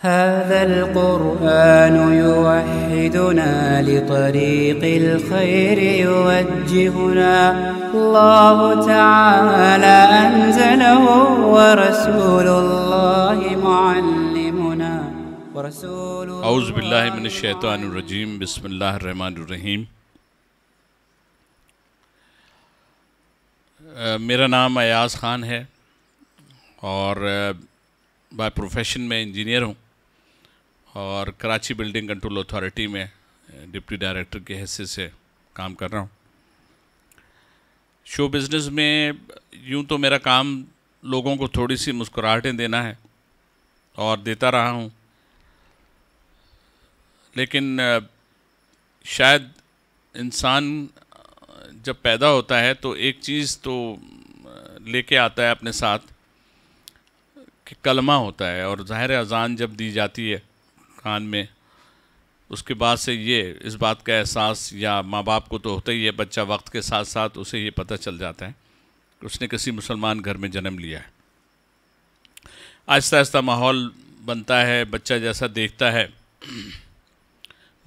هذا القرآن يوحدنا لطريق الخير يوجهنا الله تعالى أنزله ورسول الله معلمنا ورسول أعوذ بالله من الشيطان الرجيم بسم الله الرحمن الرحيم मेरा नाम अयाज ख़ान है और बाय प्रोफेशन में इंजीनियर हूँ और कराची बिल्डिंग कंट्रोल अथॉरिटी में डिप्टी डायरेक्टर के हिस्से से काम कर रहा हूँ शो बिज़नेस में यूँ तो मेरा काम लोगों को थोड़ी सी मुस्कुराहटें देना है और देता रहा हूँ लेकिन शायद इंसान जब पैदा होता है तो एक चीज़ तो लेके आता है अपने साथ कि कलमा होता है और ज़ाहिर अजान जब दी जाती है कान में उसके बाद से ये इस बात का एहसास या माँ बाप को तो होता ही है बच्चा वक्त के साथ साथ उसे ये पता चल जाता है कि उसने किसी मुसलमान घर में जन्म लिया है आहिस्ता आहिस्ता माहौल बनता है बच्चा जैसा देखता है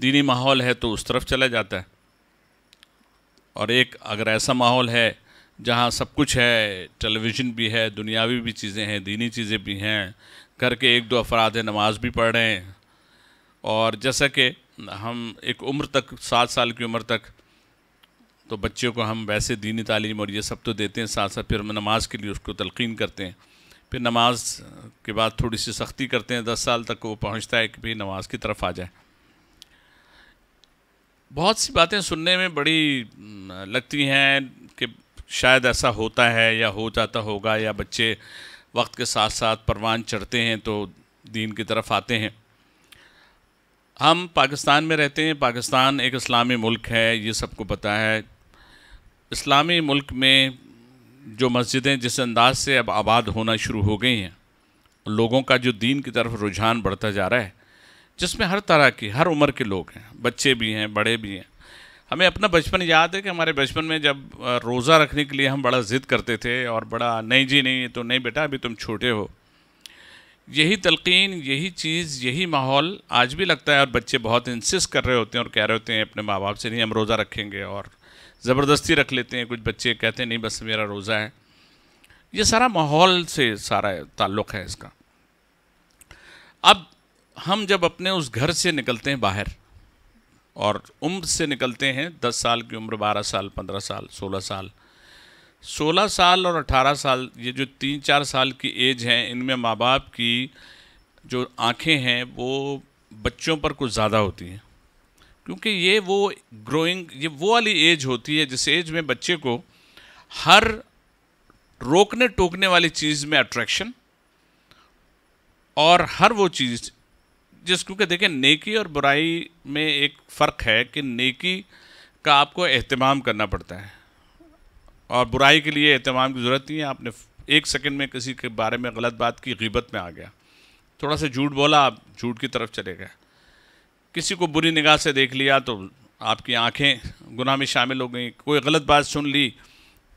दीनी माहौल है तो उस तरफ चला जाता है और एक अगर ऐसा माहौल है जहाँ सब कुछ है टेलीविज़न भी है दुनियावी भी चीज़ें हैं दीनी चीज़ें भी हैं घर के एक दो अफराद हैं नमाज़ भी पढ़ रहे हैं और जैसा कि हम एक उम्र तक सात साल की उम्र तक तो बच्चों को हम वैसे दीनी तालीम और ये सब तो देते हैं साथ साथ फिर हम नमाज़ के लिए उसको तलकिन करते हैं फिर नमाज के बाद थोड़ी सी सख्ती करते हैं दस साल तक वो पहुंचता है कि भाई नमाज की तरफ आ जाए बहुत सी बातें सुनने में बड़ी लगती हैं कि शायद ऐसा होता है या हो जाता होगा या बच्चे वक्त के साथ साथ परवान चढ़ते हैं तो दीन की तरफ आते हैं हम पाकिस्तान में रहते हैं पाकिस्तान एक इस्लामी मुल्क है ये सबको पता है इस्लामी मुल्क में जो मस्जिदें जिस अंदाज से अब आबाद होना शुरू हो गई हैं लोगों का जो दीन की तरफ रुझान बढ़ता जा रहा है जिसमें हर तरह की हर उम्र के लोग हैं बच्चे भी हैं बड़े भी हैं हमें अपना बचपन याद है कि हमारे बचपन में जब रोज़ा रखने के लिए हम बड़ा ज़िद करते थे और बड़ा नहीं जी नहीं तो नहीं बेटा अभी तुम छोटे हो यही तलकिन यही चीज़ यही माहौल आज भी लगता है और बच्चे बहुत इंसिस कर रहे होते हैं और कह रहे होते हैं अपने माँ बाप से नहीं हम रोज़ा रखेंगे और ज़बरदस्ती रख लेते हैं कुछ बच्चे कहते हैं नहीं बस मेरा रोज़ा है ये सारा माहौल से सारा ताल्लुक़ है इसका अब हम जब अपने उस घर से निकलते हैं बाहर और उम्र से निकलते हैं दस साल की उम्र बारह साल पंद्रह साल सोलह साल सोलह साल और अठारह साल ये जो तीन चार साल की एज हैं इनमें माँ बाप की जो आँखें हैं वो बच्चों पर कुछ ज़्यादा होती हैं क्योंकि ये वो ग्रोइंग ये वो वाली एज होती है जिस एज में बच्चे को हर रोकने टोकने वाली चीज़ में अट्रैक्शन और हर वो चीज़ जिस क्योंकि देखें नेकी और बुराई में एक फ़र्क है कि नेकी का आपको अहतमाम करना पड़ता है और बुराई के लिए अहतमाम की ज़रूरत नहीं है आपने एक सेकंड में किसी के बारे में गलत बात की गिबत में आ गया थोड़ा सा झूठ बोला आप झूठ की तरफ चले गए किसी को बुरी निगाह से देख लिया तो आपकी आंखें गुनाह में शामिल हो गई कोई गलत बात सुन ली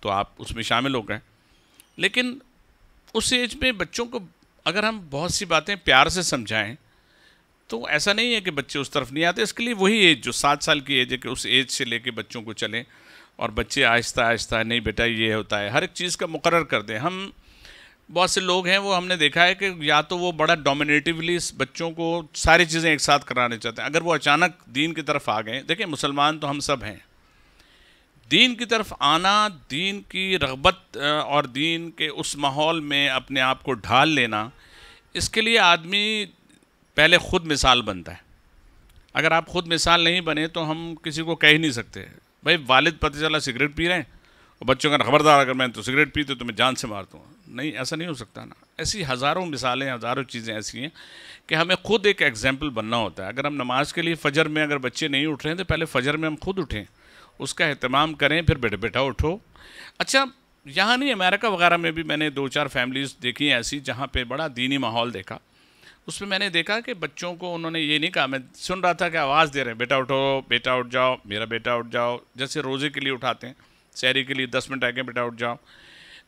तो आप उसमें शामिल हो गए लेकिन उस एज में बच्चों को अगर हम बहुत सी बातें प्यार से समझाएं तो ऐसा नहीं है कि बच्चे उस तरफ नहीं आते इसके लिए वही एज जो सात साल की एज है कि उस एज से लेके बच्चों को चलें और बच्चे आहिस्ता आहिस्ता नहीं बेटा ये होता है हर एक चीज़ का मुकर कर दें हम बहुत से लोग हैं वो हमने देखा है कि या तो वो बड़ा डोमिनेटिवली बच्चों को सारी चीज़ें एक साथ कराने चाहते हैं अगर वो अचानक दीन की तरफ आ गए देखिए मुसलमान तो हम सब हैं दीन की तरफ आना दीन की रगबत और दीन के उस माहौल में अपने आप को ढाल लेना इसके लिए आदमी पहले ख़ुद मिसाल बनता है अगर आप ख़ुद मिसाल नहीं बने तो हम किसी को कह ही नहीं सकते भाई वालिद पता चला सिगरेट पी रहे हैं और बच्चों का खबरदार अगर मैं तो सिगरेट पी तो मैं जान से मार दूँ नहीं ऐसा नहीं हो सकता ना ऐसी हज़ारों मिसालें हज़ारों चीज़ें ऐसी हैं कि हमें खुद एक एग्जाम्पल बनना होता है अगर हम नमाज के लिए फ़जर में अगर बच्चे नहीं उठ रहे हैं तो पहले फ़जर में हम खुद उठें उसका अहतमाम करें फिर बेटे बेटा उठो अच्छा यहाँ नहीं अमेरिका वगैरह में भी मैंने दो चार फैमिलीज़ देखी हैं ऐसी जहाँ पर बड़ा दीनी माहौल देखा उसमें मैंने देखा कि बच्चों को उन्होंने ये नहीं कहा मैं सुन रहा था कि आवाज़ दे रहे हैं बेटा उठो बेटा उठ जाओ मेरा बेटा उठ जाओ जैसे रोज़े के लिए उठाते हैं शहरी के लिए दस मिनट आगे बेटा उठ जाओ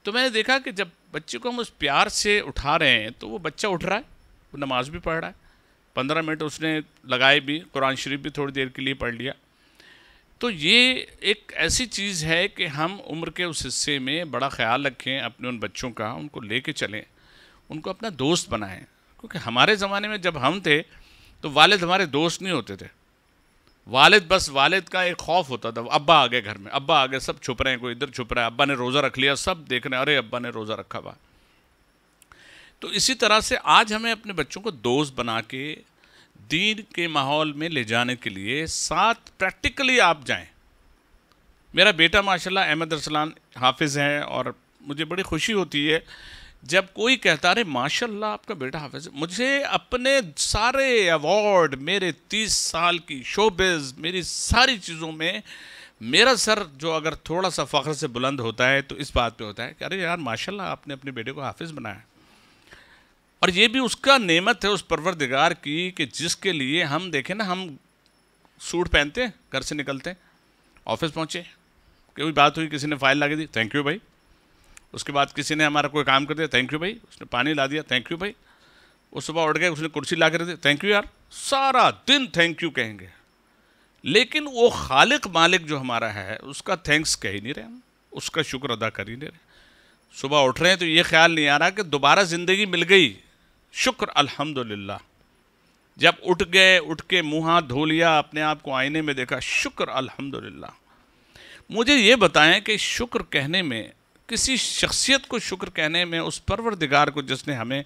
तो मैंने देखा कि जब बच्चे को हम उस प्यार से उठा रहे हैं तो वो बच्चा उठ रहा है वो नमाज़ भी पढ़ रहा है पंद्रह मिनट उसने लगाए भी कुरान शरीफ भी थोड़ी देर के लिए पढ़ लिया तो ये एक ऐसी चीज़ है कि हम उम्र के उस हिस्से में बड़ा ख्याल रखें अपने उन बच्चों का उनको ले कर चलें उनको अपना दोस्त बनाएं क्योंकि हमारे ज़माने में जब हम थे तो वालिद हमारे दोस्त नहीं होते थे वालिद बस वालिद का एक खौफ होता था अब्बा आ गए घर में अब्बा आ गए सब छुप रहे हैं कोई इधर छुप रहा है अब्बा ने रोज़ा रख लिया सब देख रहे हैं अरे अब्बा ने रोज़ा रखा हुआ तो इसी तरह से आज हमें अपने बच्चों को दोस्त बना के दीन के माहौल में ले जाने के लिए साथ प्रैक्टिकली आप जाएं मेरा बेटा माशाल्लाह अहमद अरसलान हाफिज़ हैं और मुझे बड़ी खुशी होती है जब कोई कहता अरे माशाल्लाह आपका बेटा हाफिज मुझे अपने सारे अवार्ड मेरे तीस साल की शोबेज मेरी सारी चीज़ों में मेरा सर जो अगर थोड़ा सा फ़ख्र से बुलंद होता है तो इस बात पे होता है कि अरे यार माशाल्लाह आपने अपने बेटे को हाफिज़ बनाया और ये भी उसका नेमत है उस परवरदिगार की कि जिसके लिए हम देखें ना हम सूट पहनते हैं घर से निकलते ऑफिस पहुँचे कोई बात हुई किसी ने फाइल लगा दी थैंक यू भाई उसके बाद किसी ने हमारा कोई काम कर दिया थैंक यू भाई उसने पानी ला दिया थैंक यू भाई उस सुबह उठ गए उसने कुर्सी ला कर दी थैंक यू यार सारा दिन थैंक यू कहेंगे लेकिन वो खालिक मालिक जो हमारा है उसका थैंक्स कह ही नहीं रहे हम उसका शुक्र अदा कर ही नहीं रहे सुबह उठ रहे हैं तो ये ख्याल नहीं आ रहा कि दोबारा ज़िंदगी मिल गई शुक्र अल्हम्दुलिल्लाह जब उठ गए उठ के मुँह हाथ धो लिया अपने आप को आईने में देखा शुक्र अल्हम्दुलिल्लाह मुझे ये बताएं कि शुक्र कहने में किसी शख्सियत को शुक्र कहने में उस परवरदिगार को जिसने हमें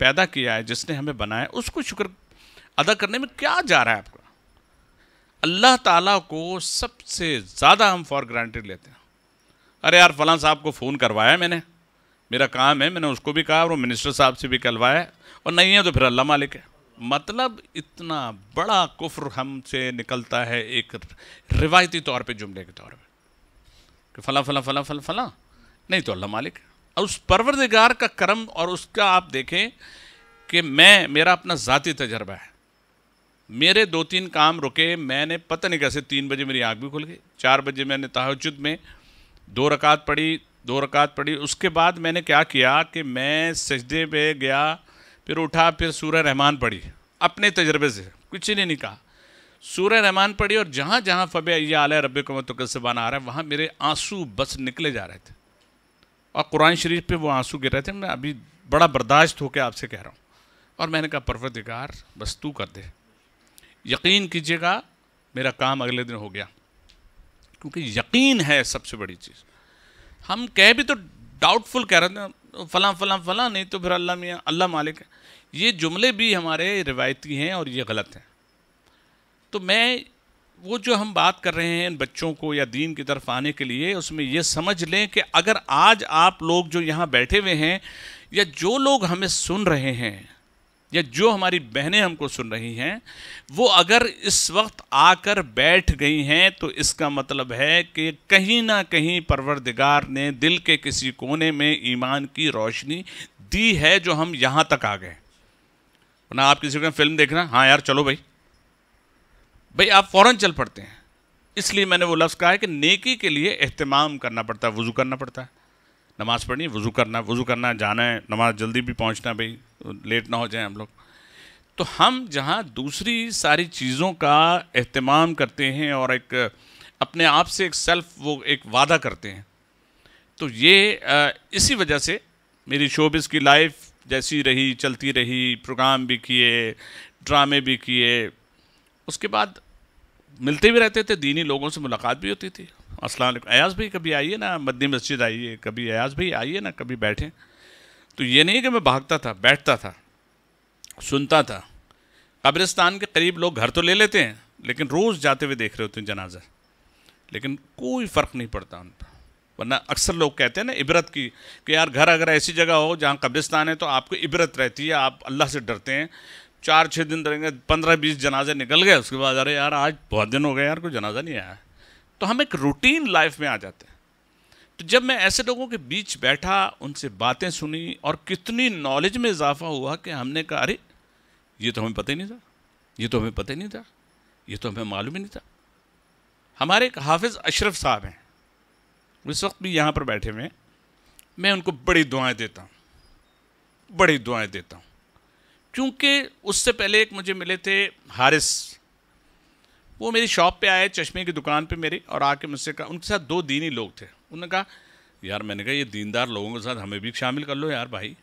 पैदा किया है जिसने हमें बनाया उसको शुक्र अदा करने में क्या जा रहा है आपका अल्लाह ताला को सबसे ज़्यादा हम फॉर ग्रांटेड लेते हैं अरे यार फलां साहब को फ़ोन करवाया मैंने मेरा काम है मैंने उसको भी कहा और मिनिस्टर साहब से भी करवाया और नहीं है तो फिर अल्लाह मालिक है मतलब इतना बड़ा कुफ्र हमसे निकलता है एक रिवायती तौर पे जुमले के तौर पे कि फ़ला फ़ला फ़ला फ़ला फ़ला नहीं तो अल्लाह मालिक और उस परवरदिगार का करम और उसका आप देखें कि मैं मेरा अपना ज़ाती तजर्बा है मेरे दो तीन काम रुके मैंने पता नहीं कैसे तीन बजे मेरी आँख भी खुल गई चार बजे मैंने तहजद में दो रकात पढ़ी दो रकात पढ़ी उसके बाद मैंने क्या किया कि मैं सजदे पे गया फिर उठा फिर सूर्य रहमान पढ़ी अपने तजर्बे से कुछ ही नहीं कहा सूर्य रहमान पढ़ी और जहाँ जहाँ फ़ब आल रब को कस्बान आ रहा है वहाँ मेरे आंसू बस निकले जा रहे थे और कुरान शरीफ पे वो आंसू गिर रहे थे मैं अभी बड़ा बर्दाश्त होकर आपसे कह रहा हूँ और मैंने कहा परवरदिगार बस तू कर दे यकीन कीजिएगा मेरा काम अगले दिन हो गया क्योंकि यकीन है सबसे बड़ी चीज़ हम कह भी तो डाउटफुल कह रहे थे फ़लाँ फ़लाँ फ़लाँ नहीं तो फिर अल्लाह मियाँ अल्लाह मालिक है ये जुमले भी हमारे रिवायती हैं और ये गलत हैं तो मैं वो जो हम बात कर रहे हैं इन बच्चों को या दीन की तरफ आने के लिए उसमें ये समझ लें कि अगर आज आप लोग जो यहाँ बैठे हुए हैं या जो लोग हमें सुन रहे हैं या जो हमारी बहनें हमको सुन रही हैं वो अगर इस वक्त आकर बैठ गई हैं तो इसका मतलब है कि कहीं ना कहीं परवरदिगार ने दिल के किसी कोने में ईमान की रोशनी दी है जो हम यहाँ तक आ गए ना आप किसी को फिल्म देखना हाँ यार चलो भाई भाई आप फ़ौरन चल पड़ते हैं इसलिए मैंने वो लफ्ज़ कहा है कि नेकी के लिए अहतमाम करना पड़ता है वज़ू करना पड़ता है नमाज़ पढ़नी वज़ू करना वज़ू करना जाना है नमाज जल्दी भी पहुँचना भाई लेट ना हो जाए हम लोग तो हम जहाँ दूसरी सारी चीज़ों का अहतमाम करते हैं और एक अपने आप से एक सेल्फ वो एक वादा करते हैं तो ये इसी वजह से मेरी शोबिस की लाइफ जैसी रही चलती रही प्रोग्राम भी किए ड्रामे भी किए उसके बाद मिलते भी रहते थे दीनी लोगों से मुलाकात भी होती थी असल अयाज भाई कभी आइए ना मदनी मस्जिद आइए कभी अयाज भाई आइए ना कभी बैठें तो ये नहीं कि मैं भागता था बैठता था सुनता था कब्रिस्तान के करीब लोग घर तो ले लेते हैं लेकिन रोज़ जाते हुए देख रहे होते हैं जनाजा लेकिन कोई फ़र्क नहीं पड़ता उन पर वरना अक्सर लोग कहते हैं ना इबरत की कि यार घर अगर ऐसी जगह हो जहाँ कब्रिस्तान है तो आपको इबरत रहती है आप अल्लाह से डरते हैं चार छः दिन रहेंगे पंद्रह बीस जनाजे निकल गए उसके बाद अरे यार आज बहुत दिन हो गए यार कोई जनाजा नहीं आया तो हम एक रूटीन लाइफ में आ जाते हैं तो जब मैं ऐसे लोगों के बीच बैठा उनसे बातें सुनी और कितनी नॉलेज में इजाफा हुआ कि हमने कहा अरे ये तो हमें पता ही नहीं था ये तो हमें पता ही नहीं था ये तो हमें मालूम ही नहीं था हमारे एक हाफिज़ अशरफ साहब हैं उस वक्त भी यहाँ पर बैठे हुए हैं मैं उनको बड़ी दुआएं देता हूँ बड़ी दुआएं देता हूँ क्योंकि उससे पहले एक मुझे मिले थे हारिस वो मेरी शॉप पे आए चश्मे की दुकान पे मेरी और आके मुझसे कहा उनके साथ दो दीनी लोग थे उन्होंने कहा यार मैंने कहा ये दीनदार लोगों के साथ हमें भी शामिल कर लो यार भाई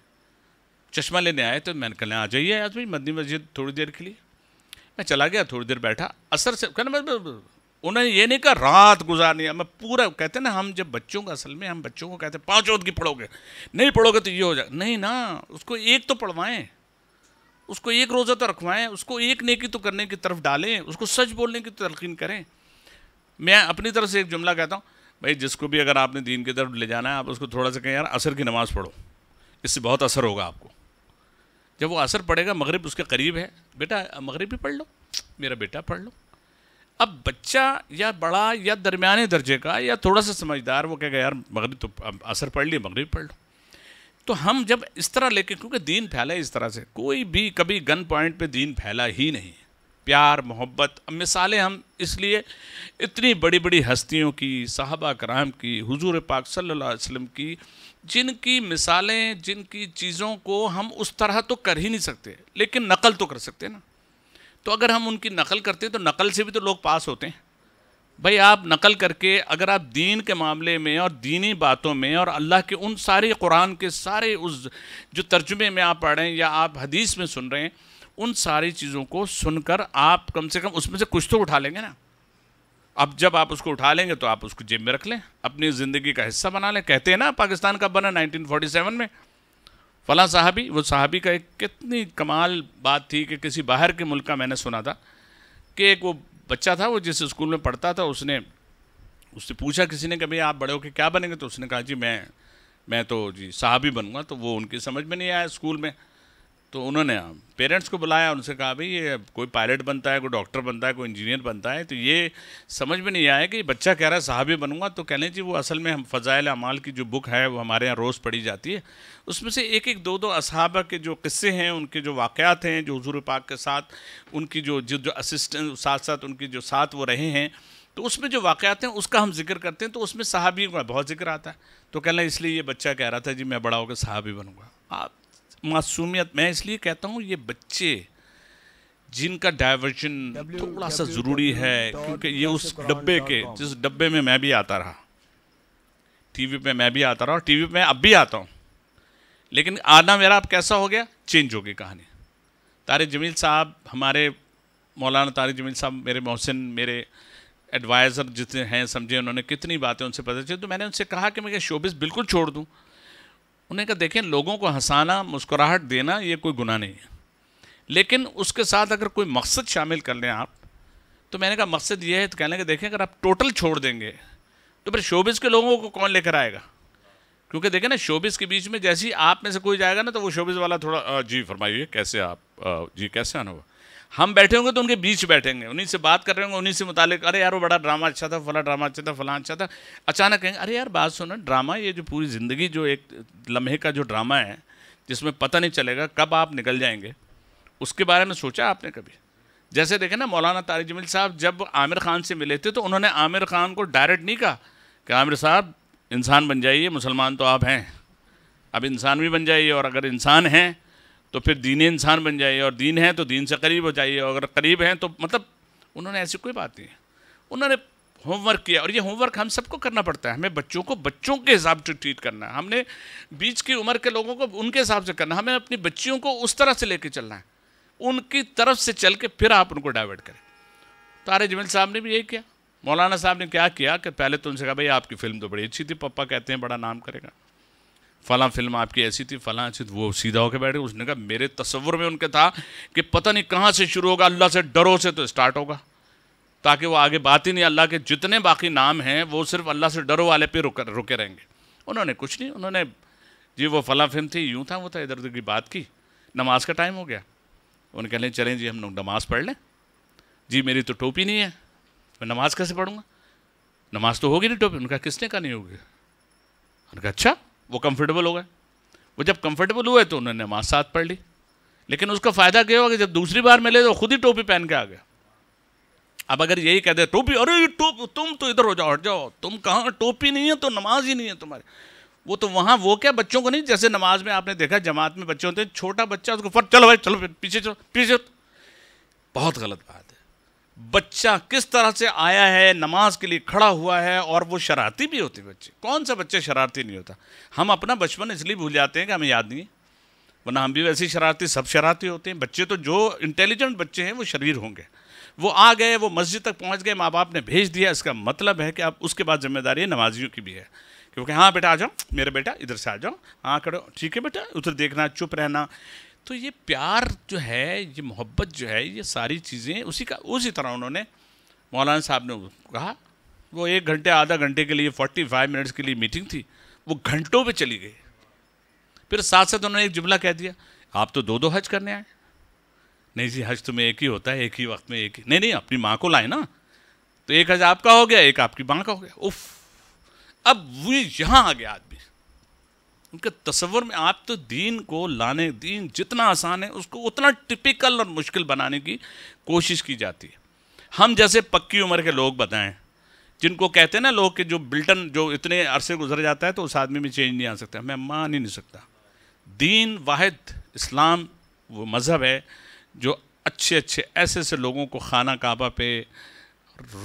चश्मा लेने आए तो मैंने कहा आ जाइए यार भाई मदनी मस्जिद थोड़ी देर के लिए मैं चला गया थोड़ी देर बैठा असर से कहना मतलब, उन्होंने ये नहीं कहा रात गुजारनी है मैं पूरा कहते ना हम जब बच्चों का असल में हम बच्चों को कहते पाँच की पढ़ोगे नहीं पढ़ोगे तो ये हो जाए नहीं ना उसको एक तो पढ़वाएं उसको एक रोज़ा तो रखवाएं उसको एक नेकी तो करने की तरफ डालें उसको सच बोलने की तलकिन करें मैं अपनी तरफ से एक जुमला कहता हूँ भाई जिसको भी अगर आपने दीन की तरफ ले जाना है आप उसको थोड़ा सा कहें यार असर की नमाज़ पढ़ो इससे बहुत असर होगा आपको जब वो असर पड़ेगा मगरब उसके करीब है बेटा मगरब भी पढ़ लो मेरा बेटा पढ़ लो अब बच्चा या बड़ा या दरमिया दर्जे का या थोड़ा सा समझदार वो कहेगा यार मगरब तो असर पढ़ लिया मगरब पढ़ लो तो हम जब इस तरह लेके क्योंकि दीन फैला है इस तरह से कोई भी कभी गन पॉइंट पे दीन फैला ही नहीं प्यार मोहब्बत मिसालें हम इसलिए इतनी बड़ी बड़ी हस्तियों की साहबा कराम की हुजूर पाक सल्लल्लाहु अलैहि वसल्लम की जिनकी मिसालें जिनकी चीज़ों को हम उस तरह तो कर ही नहीं सकते लेकिन नकल तो कर सकते ना तो अगर हम उनकी नकल करते हैं तो नकल से भी तो लोग पास होते हैं भाई आप नकल करके अगर आप दीन के मामले में और दीनी बातों में और अल्लाह के उन सारे कुरान के सारे उस जो तर्जुमे में आप पढ़ रहे हैं या आप हदीस में सुन रहे हैं उन सारी चीज़ों को सुनकर आप कम से कम उसमें से कुछ तो उठा लेंगे ना अब जब आप उसको उठा लेंगे तो आप उसको जेब में रख लें अपनी ज़िंदगी का हिस्सा बना लें कहते हैं ना पाकिस्तान का बना 1947 में फला साहबी वो साहबी का एक कितनी कमाल बात थी कि किसी बाहर के मुल्क का मैंने सुना था कि एक वो बच्चा था वो जिस स्कूल में पढ़ता था उसने उससे पूछा किसी ने कभी आप बड़े होकर क्या बनेंगे तो उसने कहा जी मैं मैं तो जी साहब ही बनूंगा तो वो उनकी समझ में नहीं आया स्कूल में तो उन्होंने हाँ, पेरेंट्स को बुलाया उनसे कहा भाई ये कोई पायलट बनता है कोई डॉक्टर बनता है कोई इंजीनियर बनता है तो ये समझ में नहीं आया कि बच्चा कह रहा है साहब बनूंगा तो कहने जी वो असल में हम फ़ज़ाइल अमाल की जो बुक है वो हमारे यहाँ रोज़ पढ़ी जाती है उसमें से एक एक दो दो असहाबा के जो किस्से हैं उनके जो वाक़ात हैं जो हजूर पाक के साथ उनकी जो जो जो असिस्टेंट साथ साथ उनकी जो साथ वो रहे हैं तो उसमें जो वाक़ात हैं उसका हम जिक्र करते हैं तो उसमें साहबी का बहुत जिक्र आता है तो कहना इसलिए ये बच्चा कह रहा था जी मैं बड़ा होकर साहबी बनूंगा आप मासूमियत मैं इसलिए कहता हूँ ये बच्चे जिनका डाइवर्जन थोड़ा सा ज़रूरी है क्योंकि ये उस डब्बे के जिस डब्बे में मैं भी आता रहा टीवी पे मैं भी आता रहा और टीवी पे मैं अब भी आता हूँ लेकिन आना मेरा अब कैसा हो गया चेंज हो गई कहानी तारे जमील साहब हमारे मौलाना तारे जमील साहब मेरे मोहसिन मेरे एडवाइज़र जितने हैं समझे उन्होंने कितनी बातें उनसे पता चली तो मैंने उनसे कहा कि मैं शोबिस बिल्कुल छोड़ दूँ उन्होंने कहा देखें लोगों को हंसाना मुस्कुराहट देना ये कोई गुना नहीं है लेकिन उसके साथ अगर कोई मकसद शामिल कर लें आप तो मैंने कहा मकसद ये है तो कहने का देखें अगर आप टोटल छोड़ देंगे तो फिर शोबिस के लोगों को कौन लेकर आएगा क्योंकि देखें ना शोबिस के बीच में जैसे ही आप में से कोई जाएगा ना तो वो शोबिस वाला थोड़ा जी फरमाइए कैसे आप जी कैसे आना हम बैठे होंगे तो उनके बीच बैठेंगे उन्हीं से बात कर रहे होंगे उन्हीं से मुतालिक अरे यार वो बड़ा ड्रामा अच्छा था फला ड्रामा अच्छा था फला अच्छा था अचानक कहेंगे अरे यार बात सुनो ड्रामा ये जो पूरी ज़िंदगी जो एक लम्हे का जो ड्रामा है जिसमें पता नहीं चलेगा कब आप निकल जाएंगे उसके बारे में सोचा आपने कभी जैसे देखें ना मौलाना तारिक जमील साहब जब आमिर खान से मिले थे तो उन्होंने आमिर खान को डायरेक्ट नहीं कहा कि आमिर साहब इंसान बन जाइए मुसलमान तो आप हैं अब इंसान भी बन जाइए और अगर इंसान हैं तो फिर दीन इंसान बन जाइए और दीन है तो दीन से करीब हो जाइए अगर करीब हैं तो मतलब उन्होंने ऐसी कोई बात नहीं है उन्होंने होमवर्क किया और ये होमवर्क हम सबको करना पड़ता है हमें बच्चों को बच्चों के हिसाब से ट्रीट करना है हमने बीच की उम्र के लोगों को उनके हिसाब से करना हमें अपनी बच्चियों को उस तरह से लेके चलना है उनकी तरफ से चल के फिर आप उनको डाइवर्ट करें तो आर जमेल साहब ने भी यही किया मौलाना साहब ने क्या किया कि पहले तो उनसे कहा भाई आपकी फिल्म तो बड़ी अच्छी थी पप्पा कहते हैं बड़ा नाम करेगा फ़लां फिल्म आपकी ऐसी थी फ़लाँ ऐसी थी वो सीधा होकर बैठ उसने कहा मेरे तस्वुर में उनके था कि पता नहीं कहाँ से शुरू होगा अल्लाह से डरो से तो स्टार्ट होगा ताकि वो आगे बात ही नहीं अल्लाह के जितने बाकी नाम हैं वो सिर्फ अल्लाह से डरो वाले पे रुक रुके रहेंगे उन्होंने कुछ नहीं उन्होंने जी वो फला फिल्म थी यूँ था वो था इधर उधर की बात की नमाज का टाइम हो गया उन्हें कहने चलें जी हम लोग नमाज़ पढ़ लें जी मेरी तो टोपी नहीं है मैं नमाज़ कैसे पढ़ूँगा नमाज़ तो होगी नहीं टोपी उनका किसने का नहीं होगी उनका अच्छा वो कंफर्टेबल हो गए वो जब कंफर्टेबल हुए तो उन्होंने नमाज साथ पढ़ ली लेकिन उसका फ़ायदा क्या होगा कि जब दूसरी बार मिले तो खुद ही टोपी पहन के आ गया अब अगर यही कह दे टोपी अरे ये टोप तुम तो इधर हो जाओ हट जाओ तुम कहाँ टोपी नहीं है तो नमाज ही नहीं है तुम्हारे वो तो वहाँ वो क्या बच्चों को नहीं जैसे नमाज में आपने देखा जमात में बच्चे होते हैं छोटा बच्चा उसको फट चलो भाई चलो पीछे चलो पीछे बहुत गलत बात बच्चा किस तरह से आया है नमाज के लिए खड़ा हुआ है और वो शरारती भी होते बच्चे कौन सा बच्चा शरारती नहीं होता हम अपना बचपन इसलिए भूल जाते हैं कि हमें याद नहीं है वरना हम भी वैसे शरारती सब शरारती होते हैं बच्चे तो जो इंटेलिजेंट बच्चे हैं वो शरीर होंगे वो आ गए वो मस्जिद तक पहुंच गए माँ बाप ने भेज दिया इसका मतलब है कि अब उसके बाद जिम्मेदारी नमाजियों की भी है क्योंकि हाँ बेटा आ जाओ मेरे बेटा इधर से आ जाओ हाँ करो ठीक है बेटा उधर देखना चुप रहना तो ये प्यार जो है ये मोहब्बत जो है ये सारी चीज़ें उसी का उसी तरह उन्होंने मौलाना साहब ने कहा वो एक घंटे आधा घंटे के लिए फोर्टी फाइव मिनट्स के लिए मीटिंग थी वो घंटों पे चली गई फिर साथ साथ उन्होंने एक जुमला कह दिया आप तो दो दो हज करने आए नहीं जी हज तो में एक ही होता है एक ही वक्त में एक ही नहीं नहीं अपनी माँ को लाए ना तो एक हज आपका हो गया एक आपकी माँ का हो गया उफ अब वो यहाँ आ गया आदमी उनके तस्वर में आप तो दीन को लाने दीन जितना आसान है उसको उतना टिपिकल और मुश्किल बनाने की कोशिश की जाती है हम जैसे पक्की उम्र के लोग बताएं जिनको कहते हैं ना लोग कि जो बिल्टन जो इतने अरसे गुजर जाता है तो उस आदमी में चेंज नहीं आ सकता मैं मान ही नहीं सकता दीन वाहिद इस्लाम वो मज़हब है जो अच्छे अच्छे ऐसे ऐसे लोगों को खाना काबा पे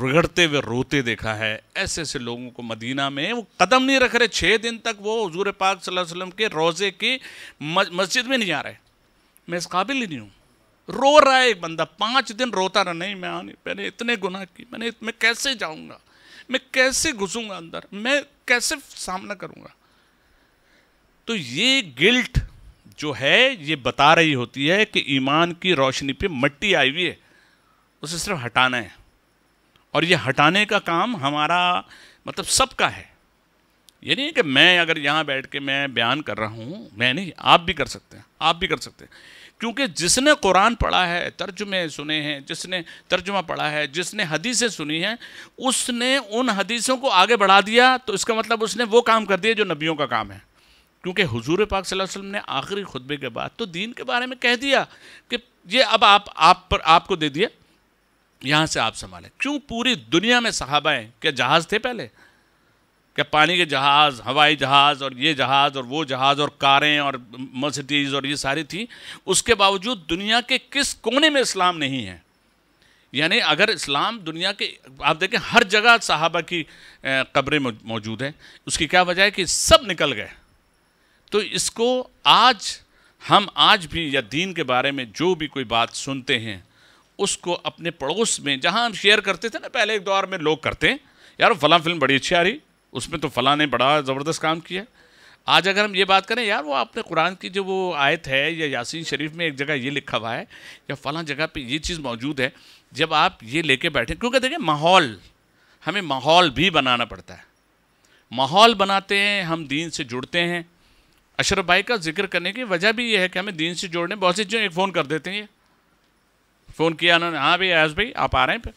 रगड़ते हुए रोते देखा है ऐसे ऐसे लोगों को मदीना में वो कदम नहीं रख रहे छः दिन तक वो हजूर पाक वसल्लम के रोज़े की मस्जिद में नहीं आ रहे मैं इस काबिल ही नहीं हूँ रो रहा है एक बंदा पाँच दिन रोता रहा नहीं मैं आने मैंने इतने गुनाह की मैंने मैं कैसे जाऊँगा मैं कैसे घुसूँगा अंदर मैं कैसे सामना करूँगा तो ये गिल्ट जो है ये बता रही होती है कि ईमान की रोशनी पे मट्टी आई हुई है उसे सिर्फ हटाना है और ये हटाने का काम हमारा मतलब सबका है ये नहीं कि मैं अगर यहाँ बैठ के मैं बयान कर रहा हूँ मैं नहीं आप भी कर सकते हैं आप भी कर सकते हैं क्योंकि जिसने कुरान पढ़ा है तर्जुमे सुने हैं जिसने तर्जुमा पढ़ा है जिसने हदीसें सुनी हैं उसने उन हदीसों को आगे बढ़ा दिया तो इसका मतलब उसने वो काम कर दिया जो नबियों का काम है क्योंकि हुजूर पाक सल्लल्लाहु अलैहि वसल्लम ने आखिरी खुतबे के बाद तो दीन के बारे में कह दिया कि ये अब आप आप पर आपको दे दिया यहाँ से आप संभालें क्यों पूरी दुनिया में सहाबाए क्या जहाज़ थे पहले क्या पानी के जहाज़ हवाई जहाज़ और ये जहाज़ और वो जहाज़ और कारें और मर्सिडीज़ और ये सारी थी उसके बावजूद दुनिया के किस कोने में इस्लाम नहीं है यानी अगर इस्लाम दुनिया के आप देखें हर जगह साहबा की कब्रें मौजूद हैं उसकी क्या वजह है कि सब निकल गए तो इसको आज हम आज भी या दीन के बारे में जो भी कोई बात सुनते हैं उसको अपने पड़ोस में जहाँ हम शेयर करते थे ना पहले एक दौर में लोग करते हैं यार फलां फिल्म बड़ी अच्छी आ रही उसमें तो फलां ने बड़ा ज़बरदस्त काम किया आज अगर हम ये बात करें यार वो आपने कुरान की जो वो आयत है या यासीन शरीफ में एक जगह ये लिखा हुआ है या फलां जगह पे ये चीज़ मौजूद है जब आप ये लेके बैठे क्योंकि देखिए माहौल हमें माहौल भी बनाना पड़ता है माहौल बनाते हैं हम दीन से जुड़ते हैं अशरफ भाई का जिक्र करने की वजह भी ये है कि हमें दीन से जोड़ने बहुत सी चीज़ें एक फ़ोन कर देते हैं ये फ़ोन किया उन्होंने हाँ भैया आयाज भाई आप आ रहे हैं फिर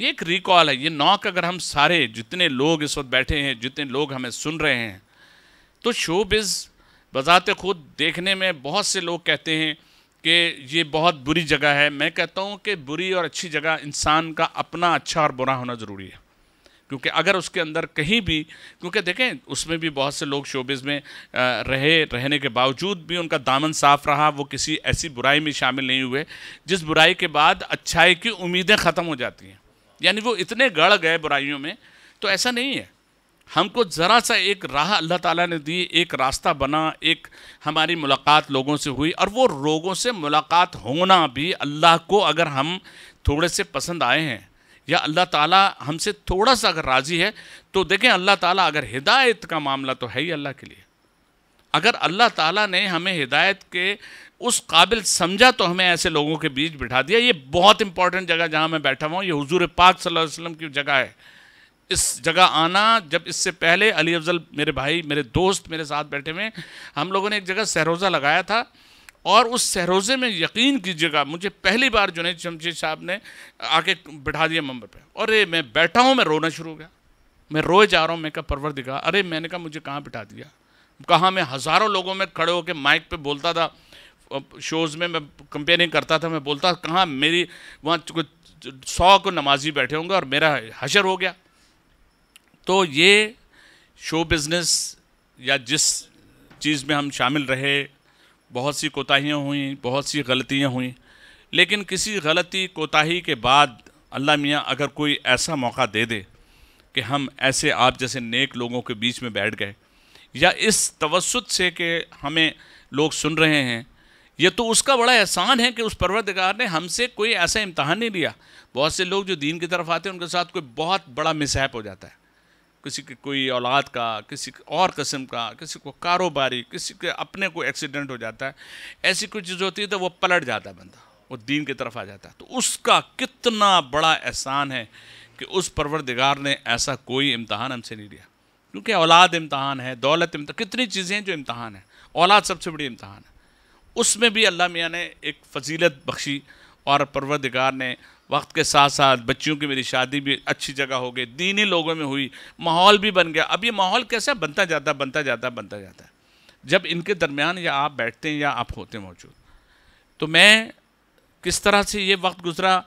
ये एक रिकॉल है ये नॉक अगर हम सारे जितने लोग इस वक्त बैठे हैं जितने लोग हमें सुन रहे हैं तो शो बिज़ बज़ात खुद देखने में बहुत से लोग कहते हैं कि ये बहुत बुरी जगह है मैं कहता हूँ कि बुरी और अच्छी जगह इंसान का अपना अच्छा और बुरा होना ज़रूरी है क्योंकि अगर उसके अंदर कहीं भी क्योंकि देखें उसमें भी बहुत से लोग शोबिज़ में रहे रहने के बावजूद भी उनका दामन साफ रहा वो किसी ऐसी बुराई में शामिल नहीं हुए जिस बुराई के बाद अच्छाई की उम्मीदें ख़त्म हो जाती हैं यानी वो इतने गढ़ गए बुराइयों में तो ऐसा नहीं है हमको ज़रा सा एक राह अल्लाह ताला ने दी एक रास्ता बना एक हमारी मुलाकात लोगों से हुई और वो लोगों से मुलाकात होना भी अल्लाह को अगर हम थोड़े से पसंद आए हैं या अल्लाह ताला हमसे थोड़ा सा अगर राज़ी है तो देखें अल्लाह ताला अगर हिदायत का मामला तो है ही अल्लाह के लिए अगर अल्लाह ताला ने हमें हिदायत के उस काबिल समझा तो हमें ऐसे लोगों के बीच बिठा दिया ये बहुत इंपॉर्टेंट जगह जहाँ मैं बैठा हुआ ये हजूर पाक सल्ला वसलम की जगह है इस जगह आना जब इससे पहले अली अफजल मेरे भाई मेरे दोस्त मेरे साथ बैठे हुए हम लोगों ने एक जगह सहरोज़ा लगाया था और उस सहरोज़े में यकीन कीजिएगा मुझे पहली बार जुनेद शमशेद साहब ने आके बिठा दिया मंबर पे अरे मैं बैठा हूँ मैं रोना शुरू हो गया मैं रोए जा रहा हूँ मैं कहा परवर दिखा अरे मैंने कहा मुझे कहाँ बिठा दिया कहाँ मैं हज़ारों लोगों में खड़े होकर माइक पर बोलता था शोज़ में मैं कंपेयरिंग करता था मैं बोलता कहाँ मेरी वहाँ कुछ सौ को नमाजी बैठे होंगे और मेरा हशर हो गया तो ये शो बिज़नेस या जिस चीज़ में हम शामिल रहे बहुत सी कोताहियाँ हुई बहुत सी गलतियाँ हुई लेकिन किसी गलती कोताही के बाद अल्लाह मियाँ अगर कोई ऐसा मौका दे दे कि हम ऐसे आप जैसे नेक लोगों के बीच में बैठ गए या इस तवसत से कि हमें लोग सुन रहे हैं ये तो उसका बड़ा एहसान है कि उस परवरदगार ने हमसे कोई ऐसा इम्तहान नहीं लिया बहुत से लोग जो दीन की तरफ आते हैं उनके साथ कोई बहुत बड़ा मिसहैप हो जाता है किसी की कोई औलाद का किसी और कस्म का किसी को कारोबारी किसी के अपने को एक्सीडेंट हो जाता है ऐसी कोई चीज़ होती है तो वो पलट जाता है बंदा वो दीन की तरफ आ जाता है तो उसका कितना बड़ा एहसान है कि उस परवरदिगार ने ऐसा कोई इम्तहान हमसे नहीं लिया क्योंकि औलाद इम्तहान है दौलत इम्तहान कितनी चीज़ें हैं जो इम्तहान है औलाद सबसे बड़ी इम्तहान है उसमें भी अल्लाह मियाँ ने एक फजीलत बख्शी और परवरदिगार ने वक्त के साथ साथ बच्चियों की मेरी शादी भी अच्छी जगह हो गई दीनी लोगों में हुई माहौल भी बन गया अब ये माहौल कैसा बनता जाता बनता जाता बनता जाता है जब इनके दरमियान या आप बैठते हैं या आप होते मौजूद तो मैं किस तरह से ये वक्त गुजरा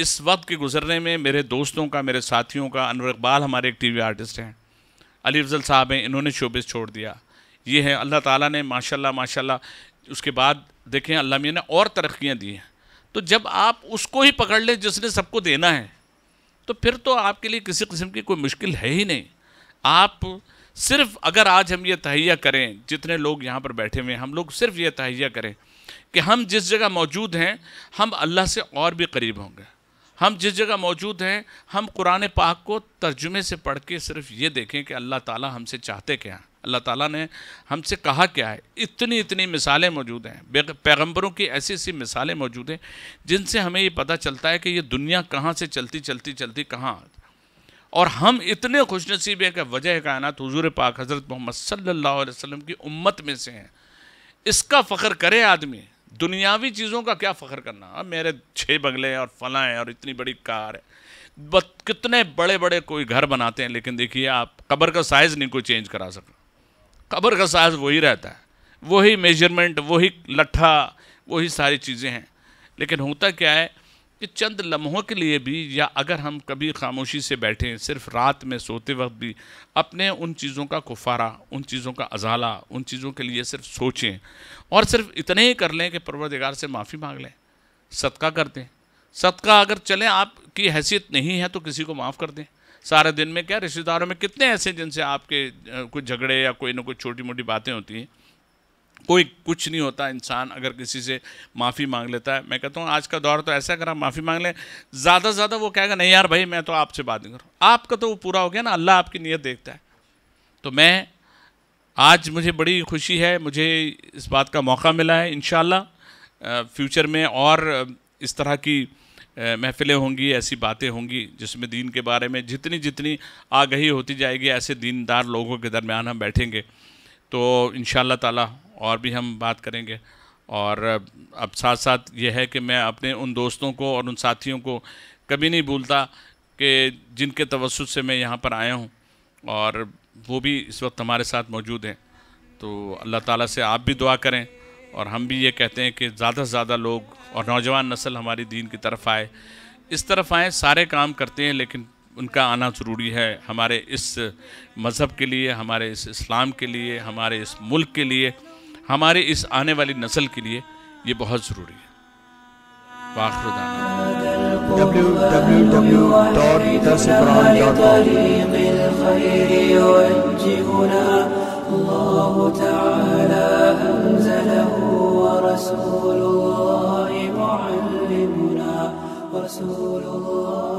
इस वक्त के गुजरने में मेरे दोस्तों का मेरे साथियों का अनवर इकबाल हमारे एक टीवी आर्टिस्ट हैं अली अफजल साहब हैं इन्होंने शोबिस छोड़ दिया ये है अल्लाह ताला ने माशाल्लाह माशाल्लाह उसके बाद देखें अल्लाह मियाँ ने और तरक्कियाँ दी हैं तो जब आप उसको ही पकड़ लें जिसने सबको देना है तो फिर तो आपके लिए किसी किस्म की कोई मुश्किल है ही नहीं आप सिर्फ अगर आज हम ये तहैया करें जितने लोग यहाँ पर बैठे हुए हैं हम लोग सिर्फ ये तहैया करें कि हम जिस जगह मौजूद हैं हम अल्लाह से और भी करीब होंगे हम जिस जगह मौजूद हैं हम कुरान पाक को तर्जुमे से पढ़ के सिर्फ ये देखें कि अल्लाह ताला हमसे चाहते क्या अल्लाह ताला ने हमसे कहा क्या है इतनी इतनी मिसालें मौजूद हैं पैगंबरों की ऐसी ऐसी मिसालें मौजूद हैं जिनसे हमें ये पता चलता है कि ये दुनिया कहाँ से चलती चलती चलती कहाँ और हम इतने खुशनसीब हैं कि वजह कायनत हजूर पाक हज़रत मोहम्मद सल्ला वसम की उम्मत में से हैं इसका फ़ख्र करे आदमी दुनियावी चीज़ों का क्या फ़ख्र करना अब मेरे छः बंगले और फलाएँ और इतनी बड़ी कार है कितने बड़े बड़े कोई घर बनाते हैं लेकिन देखिए आप कबर का साइज़ नहीं कोई चेंज करा सकता कब्र का साइज वही रहता है वही मेजरमेंट वही लट्ठा वही सारी चीज़ें हैं लेकिन होता क्या है कि चंद लम्हों के लिए भी या अगर हम कभी खामोशी से बैठें सिर्फ रात में सोते वक्त भी अपने उन चीज़ों का कुफारा उन चीज़ों का अजाला उन चीज़ों के लिए सिर्फ सोचें और सिर्फ इतने ही कर लें कि परवरदिगार से माफ़ी मांग लें सदका कर दें सदका अगर चलें आपकी हैसियत नहीं है तो किसी को माफ़ कर दें सारे दिन में क्या रिश्तेदारों में कितने ऐसे जिनसे आपके कुछ झगड़े या कोई ना कोई छोटी मोटी बातें होती हैं कोई कुछ नहीं होता इंसान अगर किसी से माफ़ी मांग लेता है मैं कहता हूँ आज का दौर तो ऐसा अगर आप माफ़ी मांग लें ज़्यादा से ज़्यादा वो कहेगा नहीं यार भाई मैं तो आपसे बात नहीं करूँ आपका तो वो पूरा हो गया ना अल्लाह आपकी नीयत देखता है तो मैं आज मुझे बड़ी खुशी है मुझे इस बात का मौका मिला है इन फ्यूचर में और इस तरह की महफिलें होंगी ऐसी बातें होंगी जिसमें दीन के बारे में जितनी जितनी आगही होती जाएगी ऐसे दीनदार लोगों के दरमियान हम बैठेंगे तो इन ताला और भी हम बात करेंगे और अब साथ साथ यह है कि मैं अपने उन दोस्तों को और उन साथियों को कभी नहीं भूलता कि जिनके तवसत से मैं यहाँ पर आया हूँ और वो भी इस वक्त हमारे साथ मौजूद हैं तो अल्लाह ताला से आप भी दुआ करें और हम भी ये कहते हैं कि ज़्यादा से ज़्यादा लोग और नौजवान नस्ल हमारी दीन की तरफ आए इस तरफ आए सारे काम करते हैं लेकिन उनका आना ज़रूरी है हमारे इस मज़हब के लिए हमारे इस इस्लाम के लिए हमारे इस मुल्क के लिए हमारे इस आने वाली नस्ल के लिए ये बहुत ज़रूरी है वाखरुदाना رسول الله معلمنا رسول الله